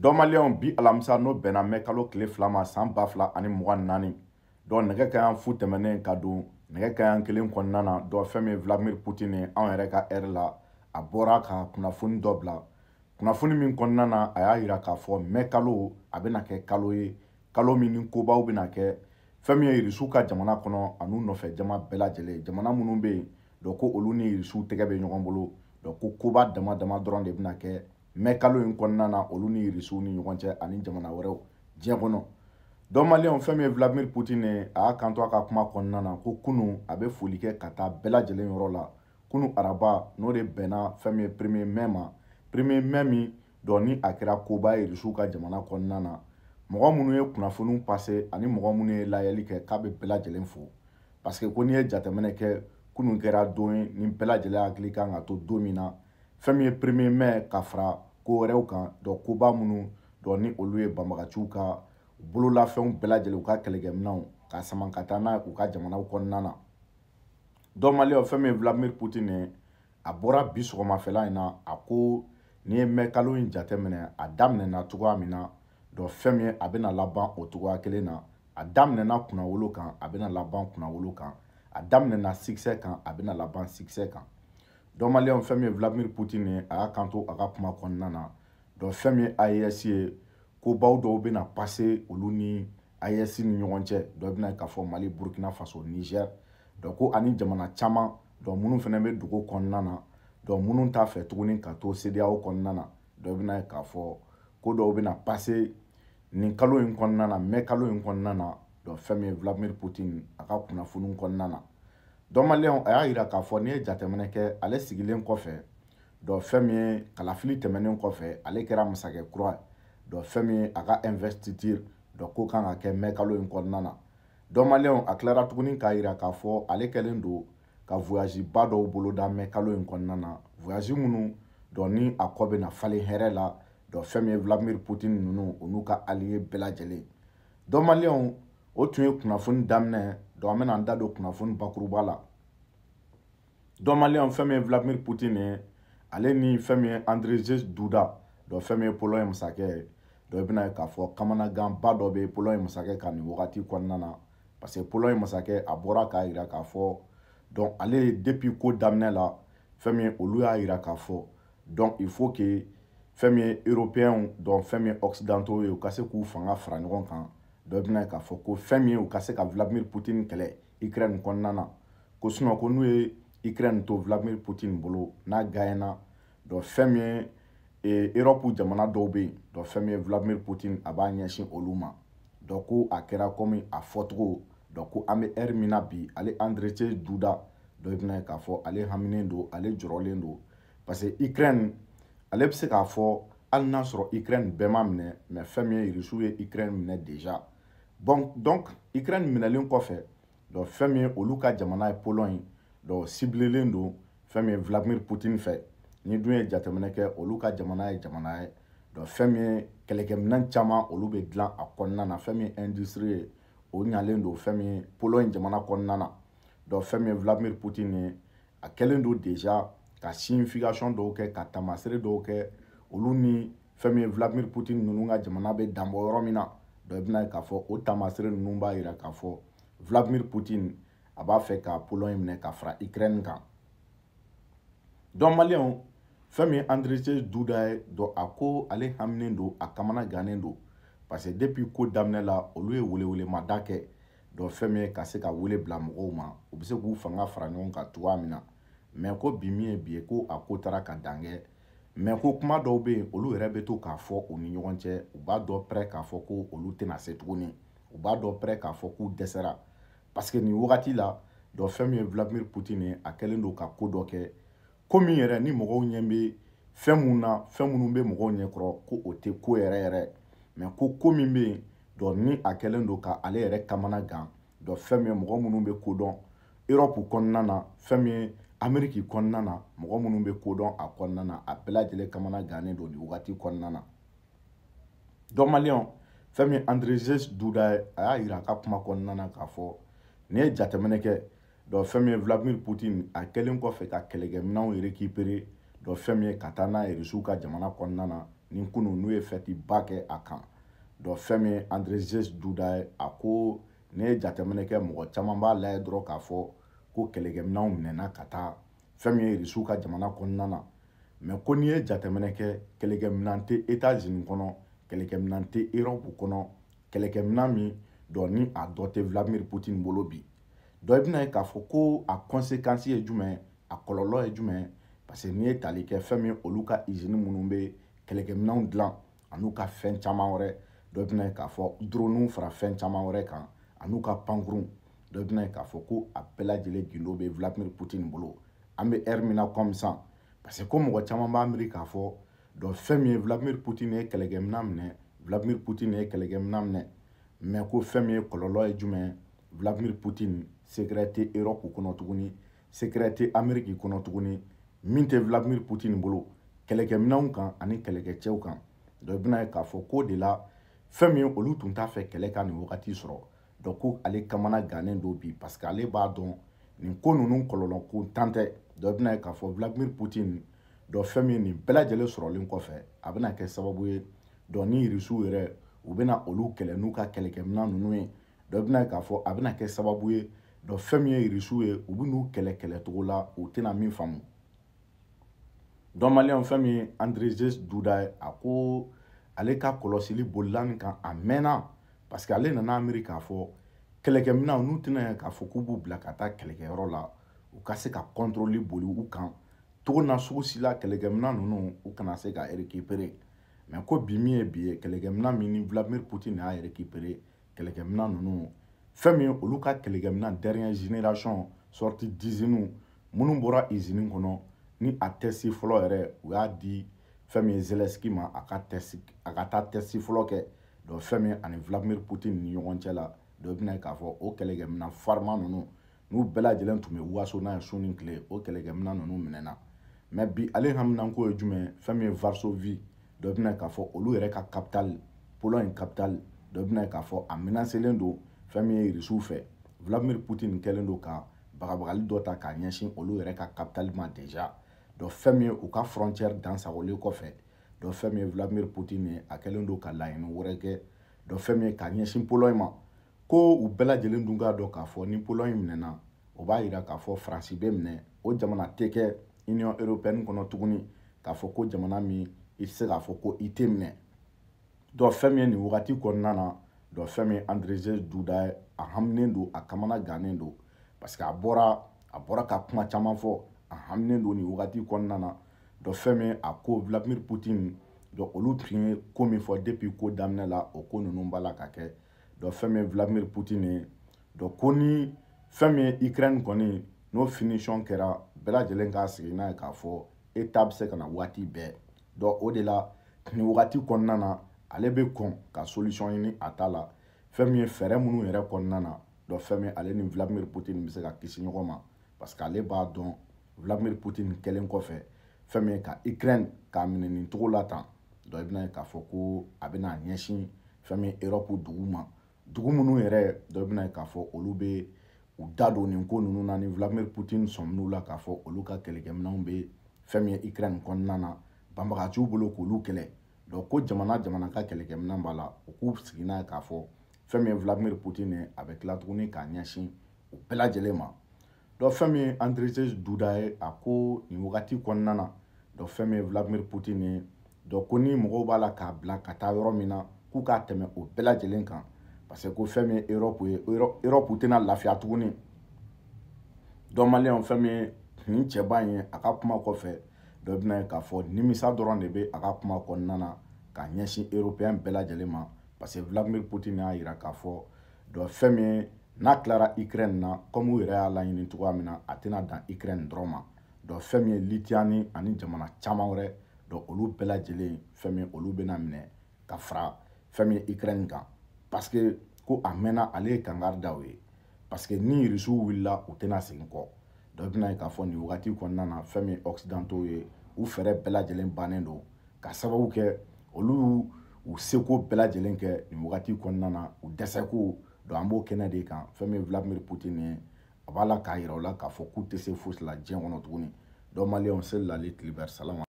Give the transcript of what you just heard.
dɔnmaliyɛnw bi alamisa n'o bɛnna mɛ kalo tile fila ma san ba fila ani mugan ni naani dɔn nɛgɛ ka yan fu tɛmɛnen ka don nɛgɛ ka yan kelen kɔnɔna na dɔn fɛn min vladimir putin ni anw yɛrɛ ka ɛri la a bɔra ka kunnafoni dɔ bila kunnafoni min kɔnɔna na a y'a yira k'a fɔ mɛ kalo a bɛna kɛ kalo ye kalo min ni kobaw bɛna kɛ fɛn min ye irisiw ka jamana kɔnɔ an'u nɔfɛ jama bɛɛ lajɛlen jamana minnu bɛ yen dɔn ko olu ni irisiw tɛgɛ bɛ ɲɔgɔn bolo dɔn ko koba dama dama dɔrɔn de bɛna kɛ mɛ kalo in kɔnɔna na olu ni irisiw ni ɲɔgɔn cɛ ani jamana wɛrɛw diɲɛ kɔnɔ dɔn maliyɛnw fɛn min ye vladimir putine a y'a kanto a ka kuma kɔnɔna na ko kunu a bɛ foli kɛ ka taa bɛɛ lajɛlen yɔrɔ la kunu araba n'o de bɛnna fɛn min ye premier mai ma premier mai min dɔn ni a kɛra koba ye irisiw ka jamana kɔnɔna na mɔgɔ minnu ye kunnafoniw pase ani mɔgɔ minnu ye layɛli kɛ k'a bɛ bɛɛ lajɛlen fo parce que ko n'i ye jateminɛ kɛ kunun kɛra don ye ni bɛɛ lajɛlen hakili kan ka to don min na fɛn min ye premier mai ka fara ko wɛrɛw kan dɔn koba minnu dɔn ni olu ye banbagaciw ka bololafɛnw bɛɛ lajɛlen u ka kɛlɛkɛminɛw ka sama ka taa n'a ye u ka jamanaw kɔnɔna na dɔn maliyɛn fɛn min ye vladimir putin ye a bɔra bi sɔgɔmafɛla in na a ko n'i ye mɛn kalo in jateminɛ a daminɛna cogoya min na dɔn fɛn min ye a bɛna laban o cogoya kelen na a daminɛna kunnawolo kan a bɛna laban kunnawolo kan a daminɛna sikisɛ kan a bɛna laban sikisɛ kan dɔn maliyɛnw fɛn min ye vladimir putin ye a y'a e kanto a ka kuma kɔnɔna na dɔn fɛn min ye aes ye kobaw dɔw bɛna pase olu ni aes ni ɲɔgɔn cɛ dɔ bɛna k'a fɔ mali burkina faso niger dɔn ko ani jamana caman dɔn minnu fana bɛ dugu kɔnɔna na dɔn minnu t'a fɛ tuguni ka to cdao kɔnɔna na dɔ bɛna k'a fɔ ko dɔw bɛna pase nin kalo in kɔnɔna na mɛ kalo in kɔnɔna na dɔn fɛn min ye vladimir putin a ka kunnafoni kɔnɔna na Don maleon, aya ira ka fwo, niye dja temeneke ale sigile mko fe, do femye kalafili temene mko fe, ale kera msage kroy, do femye aga investitir, do kokanga ke mekalo mko nana. Don maleon, aklara touni ka ira ka fwo, ale ke len do, ka voyaji bado ou bolo da mekalo mko nana. Voyaji mounou, do ni akwabe na fale here la, do femye vlamir poutin mounou, ou nou ka aliye bela jeli. Don maleon, otou yon kou na founi damnen, an bɛna an da don kunnafoni bakuruba la dɔnmaliyɛnw fɛn min ye vladimir putin ye ale ni fɛn min ye andrzej duda dɔ fɛn min ye polɔn ye masakɛ ye dɔ i bɛna ye k'a fɔ kamanaganba dɔ bɛ polɔn ye masakɛ kan nin wagati kɔnɔna na parce que polɔn ye masakɛ a bɔra k'a yira k'a fɔ donc ale ye depuis ko daminɛ la fɛn min ye olu y'a yira k'a fɔ donc il faut que fɛn min ye européens dɔn fɛn min ye occidentaux ye u ka se k'u fanga fara ɲɔgɔn kan dɔ bɛna k'a fɔ ko fɛn min ye u ka se ka vladimir putin kɛlɛ ukraine kɔnɔna na ko sinɔn ko n'u ye ukraine to vladimir putin bolo n'a ganyana dɔ fɛn min ye erɔpu jamana dɔw bɛ yen dɔ fɛn min ye vladimir putin a b'a ɲɛsin olu ma dɔ ko a kɛra komi a fɔcogo dɔ ko an bɛ ɛri min na bi ale andrece duda dɔ bɛna k'a fɔ ale haminen don ale jɔrɔlen don parce que ukraine ale bɛ se k'a fɔ hali n'a sɔrɔ ukraine bɛɛ ma minɛ mɛ fɛn min ye irisiw ye ukraine minɛ deja bon donc ukraine minɛlen kɔfɛ dɔ fɛn min ye olu ka jamana ye polon ye dɔ sibilelen don fɛn min ye vladimir putin fɛ ni dun ye jateminɛ kɛ olu ka jamana ye jamana ye dɔ fɛn min ye kɛlɛkɛminɛn caman olu bɛ dilan a kɔnɔna na fɛn min ye industrie ye o ɲalen don fɛn min ye polon ye jamana kɔnɔna na dɔ fɛn min ye vladimir putin ye a kɛlen don déjà ka signification dɔw kɛ ka taamasere dɔw kɛ olu ni fɛn min ye vladimir putin ninnu ka jamana bɛ danbɔ yɔrɔ min na i bɛna ye k'a fɔ o taamasere ninnu b'a yira k'a fɔ vladimir putin a b'a fɛ ka pologne minɛ ka fara ukraine kan donc maliyɛnw fɛn min ye andrejɛ duda ye dɔn a ko ale haminen don a kamana gannen don parce que depuis ko daminɛ la olu ye welewelemada kɛ dɔn fɛn min ye ka se ka wele bila mɔgɔw ma u bɛ se k'u fanga fara ɲɔgɔn kan cogoya min na mɛ ko bi min ye bi ye ko a ko taara ka dan kɛ mɛ ko kuma dɔw bɛ yen olu yɛrɛ bɛ to k'a fɔ u ni ɲɔgɔn cɛ u b'a dɔn pɛrɛ k'a fɔ ko olu tɛna se tuguni u b'a dɔn pɛrɛ k'a fɔ k'u dɛsɛra parce que nin wagati la dɔn fɛn min ye vladimir putin ye a kɛlen don ka ko dɔ kɛ ko min yɛrɛ ni mɔgɔw ɲɛ bɛ fɛn mun na fɛn minnu bɛ mɔgɔw ɲɛ kɔrɔ ko o tɛ ko yɛrɛ yɛrɛ mɛ ko ko min bɛ yen dɔn ni a kɛlen don ka ale yɛrɛ kamana gan dɔn fɛn min ye mɔgɔ minnu bɛ ko dɔn erɔpu kɔnɔna na fɛn min ye ameriki kɔnɔna na mɔgɔ minnu bɛ kodɔn a kɔnɔna na a bɛɛ lajɛlen kamana gannen don nin wagati kɔnɔna na dɔn maliyɛnw fɛn min andrezes duda ye a y'a yira a ka kuma kɔnɔna na k'a fɔ nin ye jateminɛ kɛ dɔn fɛn min ye vladimir putin a kɛlen kɔfɛ ka kɛlɛkɛminɛnw récupérer dɔn fɛn min ye ka taa n'a ye rusiw ka jamana kɔnɔna na nin kunu n'u ye fɛtiba kɛ a kan dɔn fɛn min ye andrezes duda ye a ko nin ye jateminɛ kɛ mɔgɔ caman b'a layɛ dɔrɔn k'a fɔ ko kɛlɛkɛminanw minɛna ka taa fɛn min ye irisiw ka jamana kɔnɔna na mɛ ko n'i ye jateminɛ kɛ kɛlɛkɛminan tɛ etats-unis kɔnɔ kɛlɛkɛminan tɛ erɔpu kɔnɔ kɛlɛkɛminan min dɔ ni a dɔ tɛ vladimir putin bolo bi dɔ i bɛna ye k'a fɔ ko a conséquence ye jumɛn a kɔlɔlɔ ye jumɛn parce que n'i ye tali kɛ fɛn min olu ka usine minnu bɛ kɛlɛkɛminanw dilan an'u ka fɛn caman wɛrɛ dɔ bɛna ye k'a fɔ dronew fara fɛn caman wɛrɛ kan an'u ka pankurun dɔ bɛna ye k'a fɔ ko a bɛɛ lajɛlen gindo bɛ vladimir putin bolo an bɛ ɛri min na kɔmi sisan parce que ko mɔgɔ caman b'a miiri k'a fɔ dɔn fɛn min ye vladimir putin ye kɛlɛkɛminɛn minɛ vladimir putin ye kɛlɛkɛminɛn minɛ mɛ ko fɛn min ye kɔlɔlɔ ye jumɛn ye vladimir putin sekɛrɛ tɛ erɔpu kɔnɔ tuguni sekɛrɛ tɛ ameriki kɔnɔ tuguni min tɛ vladimir putin bolo kɛlɛkɛminɛnw kan ani kɛlɛkɛcɛw kan dɔ bɛna ye k'a fɔ k'o de la fɛn min olu tun t'a fɛ kɛlɛ ka nin wagati sɔrɔ donc ko ale kamana gannen don bi parce que ale b'a dɔn nin ko ninnu kɔlɔlɔ ko tan tɛ dɔ bɛna ye k'a fɔ vladimir putin dɔ fɛn min nin bɛɛ lajɛlen sɔrɔlen kɔfɛ a bɛna kɛ sababu ye dɔ ni irisiw yɛrɛ u bɛna olu kɛlɛ n'u ka kɛlɛkɛminɛn ninnu ye dɔ bɛna ye k'a fɔ a bɛna kɛ sababu ye dɔ fɛn min ye irisiw ye u bɛ n'u kɛlɛ kɛlɛcogo la u tɛna min faamu dɔn maliyɛn fɛn min ye andrezes duda ye a ko ale ka kɔlɔsili bolila nin kan a mɛnna parce que ale nana miiri k'a fɔ kɛlɛkɛminɛw n'u tɛna yan k'a fɔ k'u b'u bila ka taa kɛlɛkɛyɔrɔ la u ka se ka kɔntoroli boli u kan togo na sugu si la kɛlɛkɛminɛ ninnu u kana se ka récupérer mais ko bi min ye bi ye kɛlɛkɛminɛ min ni Vladimir Poutine y'a récupérer kɛlɛkɛminɛ ninnu fɛn min olu ka kɛlɛkɛminɛ dernière génération sorti d'usine minnu bɔra usine kɔnɔ ni a test fɔlɔ yɛrɛ u y'a di fɛn min ye Zelensky ma a ka test a ka taa test fɔlɔ kɛ donc fɛn min ani vladimir putin ni ɲɔgɔn cɛ la dɔ bɛna k'a fɔ o kɛlɛkɛminɛn farima ninnu n'u bɛɛ lajɛlen tun bɛ waso n'a ye su ni tile o kɛlɛkɛminɛn ninnu minɛna mɛ bi ale haminanko ye jumɛn ye fɛn min ye varsovie dɔ bɛna k'a fɔ olu yɛrɛ ka capital pologne capital dɔ bɛna k'a fɔ a menacelen don fɛn min ye irisiw fɛ vladimir putin kɛlen don ka bagabagali dɔ ta k'a ɲɛsin olu yɛrɛ ka capital ma déjà donc fɛn min ye u ka frontière dansagolen kɔfɛ dɔn fɛn min ye vladimir putin ye a kɛlen don ka laɲini wɛrɛ kɛ dɔn fɛn min ye k'a ɲɛsin polɔn ma ko u bɛɛ lajɛlen dun k'a dɔn k'a fɔ ni polɔn minɛna o b'a yira k'a fɔ faransi bɛ minɛ o jamana tɛ kɛ union européenne kɔnɔ tuguni k'a fɔ ko jamana min i tɛ se k'a fɔ ko i tɛ minɛ dɔn fɛn min ye nin wagati kɔnɔna na dɔn fɛn min ye andreze duda ye a haminen don a kamana gannen don parce que a bɔra a bɔra ka kuma caman fɔ a haminen don nin wagati kɔnɔna na dɔ fɛn min a ko vladimir putin dɔ olu tun ye ko min fɔ depuis ko daminɛ la o ko ninnu b'a la ka kɛ dɔ fɛn min ye vladimir putin ye dɔ ko ni fɛn min ye ukraine kɔni n'o finition kɛra bɛɛ lajɛlen k'a sigi n'a ye k'a fɔ eta bɛ se ka na waati bɛɛ dɔ o de la nin wagati kɔnɔna na ale bɛ kɔn ka solution ɲini a ta la fɛn min ye fɛɛrɛ minnu yɛrɛ kɔnɔna na dɔ fɛn min ale ni vladimir putin bɛ se ka kisi ɲɔgɔn ma parce que ale b'a dɔn vladimir putin kɛlen kɔfɛ fɛn min ye ka ukraine k'a minɛ nin cogo la tan donc i bɛna ye k'a fɔ ko a bɛna ɲɛsin fɛn min ye erɔpu dugu ma dugu minnu yɛrɛ donc i bɛna ye k'a fɔ olu bɛ u da don nin ko ninnu na ni vladimir putin sɔmin'u la k'a fɔ olu ka kɛlɛkɛminɛnw bɛ fɛn min ye ukraine kɔnɔna na banbagaciw bolo k'olu kɛlɛ donc ko jamana jamana ka kɛlɛkɛminɛn b'a la u k'u sigi n'a ye k'a fɔ fɛn min ye vladimir putin ye a bɛ tila tuguni k'a ɲɛsin u bɛɛ lajɛlen ma donc fɛn min ye andrzej duda ye a ko nin wagati kɔnɔna na fɛn min ye vladimir putin ye ko ni mɔgɔw b'a la k'a bila ka taa yɔrɔ min na k'u k'a tɛmɛ o bɛɛ lajɛlen kan parce que ko fɛn min ye erɔpu ye erɔpu tɛna lafiya tuguni dɔn maliyɛnw fɛn min ye nin cɛba in ye a ka kuma kɔfɛ dɔ bɛna ye k'a fɔ nimisa dɔrɔn de bɛ a ka kuma kɔnɔna na k'a ɲɛsin erɔpiyɛn bɛɛ lajɛlen ma parce que vladimir putin y'a jira k'a fɔ dɔn fɛn min ye n'a tilara ukraine na komi u yɛrɛ y'a laɲini cogoya min na a tɛna dan ukraine dɔrɔn ma dɔn fɛn min ye litiyani ani jamana caman wɛrɛ dɔn olu bɛɛ lajɛlen fɛn min olu bɛna minɛ ka fara fɛn min ye ikɛrɛni kan paseke ko a mɛnna ale ye kankari da o ye paseke ni irisiw wulila u tɛna segin kɔ dɔ bɛna ye k'a fɔ nin wagati kɔnɔna na fɛn min ye ɔkisidantɔw ye u fɛɛrɛ bɛɛ lajɛlen bannen don ka sababu kɛ olu u seko bɛɛ lajɛlen kɛ nin wagati kɔnɔna na u dɛsɛko don an b'o kɛnɛ de kan fɛn min ye vladimir putin ye a b'a la k'a yira u la k'a fɔ k'u tɛ se fosi la diɲɛ kɔnɔ tuguni dɔ maliyɛnw selila li tilibɛri salaman